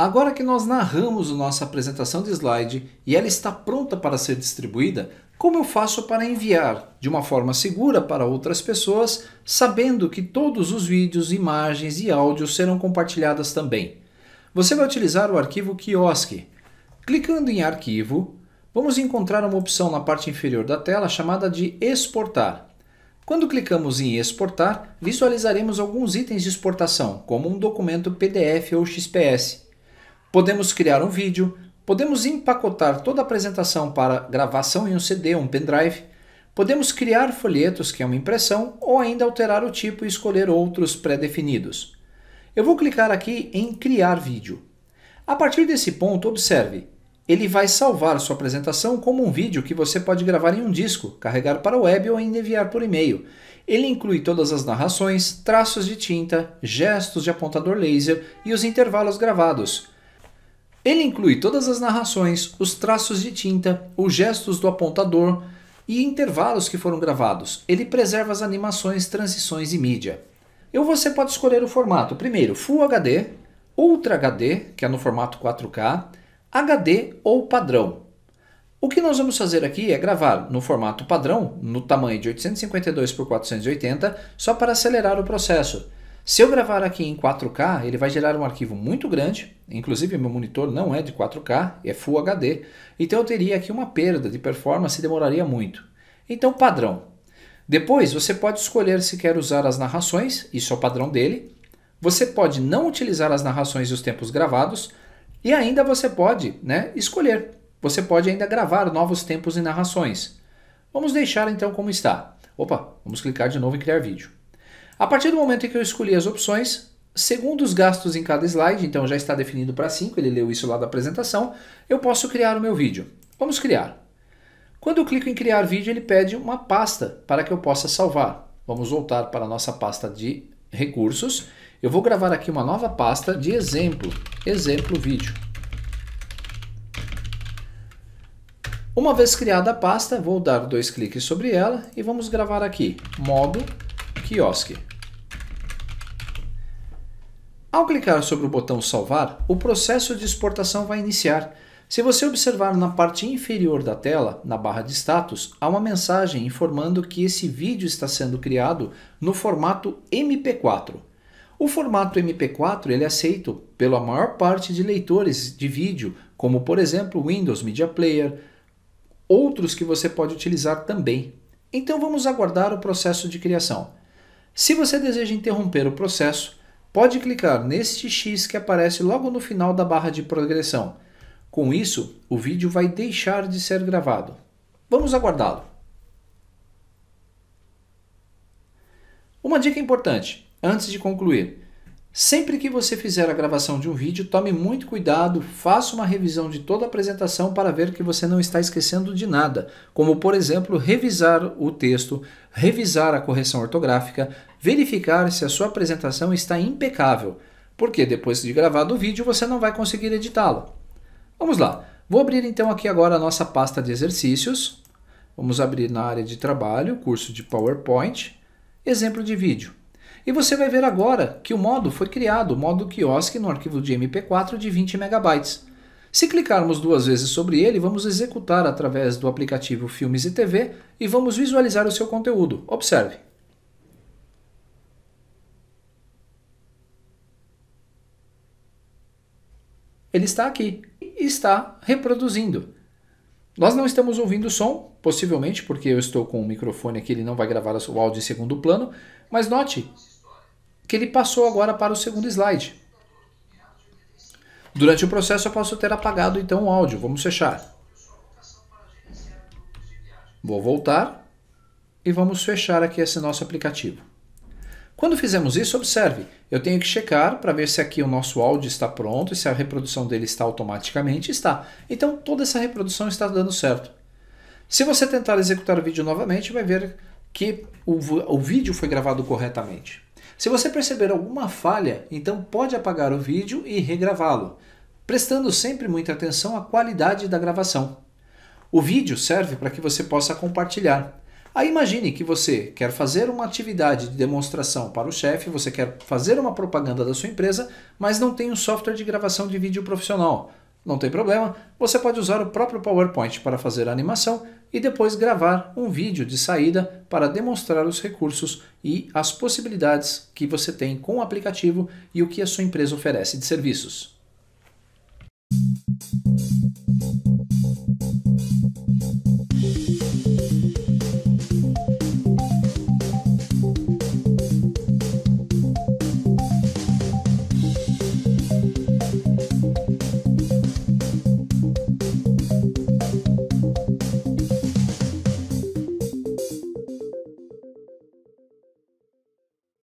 Agora que nós narramos nossa apresentação de slide e ela está pronta para ser distribuída, como eu faço para enviar de uma forma segura para outras pessoas, sabendo que todos os vídeos, imagens e áudios serão compartilhadas também? Você vai utilizar o arquivo Kiosk. Clicando em Arquivo, vamos encontrar uma opção na parte inferior da tela chamada de Exportar. Quando clicamos em Exportar, visualizaremos alguns itens de exportação, como um documento PDF ou XPS. Podemos criar um vídeo, podemos empacotar toda a apresentação para gravação em um CD ou um pendrive, podemos criar folhetos, que é uma impressão, ou ainda alterar o tipo e escolher outros pré-definidos. Eu vou clicar aqui em Criar vídeo. A partir desse ponto, observe, ele vai salvar sua apresentação como um vídeo que você pode gravar em um disco, carregar para a web ou enviar por e-mail. Ele inclui todas as narrações, traços de tinta, gestos de apontador laser e os intervalos gravados. Ele inclui todas as narrações, os traços de tinta, os gestos do apontador e intervalos que foram gravados. Ele preserva as animações, transições e mídia. E você pode escolher o formato. Primeiro, Full HD, Ultra HD, que é no formato 4K, HD ou padrão. O que nós vamos fazer aqui é gravar no formato padrão, no tamanho de 852 por 480, só para acelerar o processo. Se eu gravar aqui em 4K, ele vai gerar um arquivo muito grande, inclusive meu monitor não é de 4K, é Full HD, então eu teria aqui uma perda de performance e demoraria muito. Então, padrão. Depois, você pode escolher se quer usar as narrações, isso é o padrão dele. Você pode não utilizar as narrações e os tempos gravados, e ainda você pode né, escolher. Você pode ainda gravar novos tempos e narrações. Vamos deixar então como está. Opa, vamos clicar de novo em criar vídeo. A partir do momento em que eu escolhi as opções, segundo os gastos em cada slide, então já está definido para 5, ele leu isso lá da apresentação, eu posso criar o meu vídeo. Vamos criar. Quando eu clico em criar vídeo, ele pede uma pasta para que eu possa salvar. Vamos voltar para a nossa pasta de recursos. Eu vou gravar aqui uma nova pasta de exemplo, exemplo vídeo. Uma vez criada a pasta, vou dar dois cliques sobre ela e vamos gravar aqui, modo quiosque. Ao clicar sobre o botão Salvar, o processo de exportação vai iniciar. Se você observar na parte inferior da tela, na barra de status, há uma mensagem informando que esse vídeo está sendo criado no formato MP4. O formato MP4 ele é aceito pela maior parte de leitores de vídeo, como por exemplo Windows Media Player, outros que você pode utilizar também. Então vamos aguardar o processo de criação. Se você deseja interromper o processo, pode clicar neste X que aparece logo no final da barra de progressão. Com isso, o vídeo vai deixar de ser gravado. Vamos aguardá-lo. Uma dica importante, antes de concluir. Sempre que você fizer a gravação de um vídeo, tome muito cuidado, faça uma revisão de toda a apresentação para ver que você não está esquecendo de nada, como por exemplo, revisar o texto, revisar a correção ortográfica, verificar se a sua apresentação está impecável, porque depois de gravado o vídeo você não vai conseguir editá-lo. Vamos lá, vou abrir então aqui agora a nossa pasta de exercícios. Vamos abrir na área de trabalho, curso de PowerPoint, exemplo de vídeo. E você vai ver agora que o modo foi criado, o modo quiosque no arquivo de MP4 de 20 MB. Se clicarmos duas vezes sobre ele, vamos executar através do aplicativo Filmes e TV e vamos visualizar o seu conteúdo. Observe. Ele está aqui e está reproduzindo. Nós não estamos ouvindo o som, possivelmente porque eu estou com o microfone aqui, ele não vai gravar o áudio em segundo plano, mas note que ele passou agora para o segundo slide. Durante o processo eu posso ter apagado então o áudio. Vamos fechar. Vou voltar e vamos fechar aqui esse nosso aplicativo. Quando fizemos isso, observe, eu tenho que checar para ver se aqui o nosso áudio está pronto e se a reprodução dele está automaticamente. Está. Então, toda essa reprodução está dando certo. Se você tentar executar o vídeo novamente, vai ver que o, o vídeo foi gravado corretamente. Se você perceber alguma falha, então pode apagar o vídeo e regravá-lo, prestando sempre muita atenção à qualidade da gravação. O vídeo serve para que você possa compartilhar. Aí imagine que você quer fazer uma atividade de demonstração para o chefe, você quer fazer uma propaganda da sua empresa, mas não tem um software de gravação de vídeo profissional. Não tem problema, você pode usar o próprio PowerPoint para fazer a animação e depois gravar um vídeo de saída para demonstrar os recursos e as possibilidades que você tem com o aplicativo e o que a sua empresa oferece de serviços.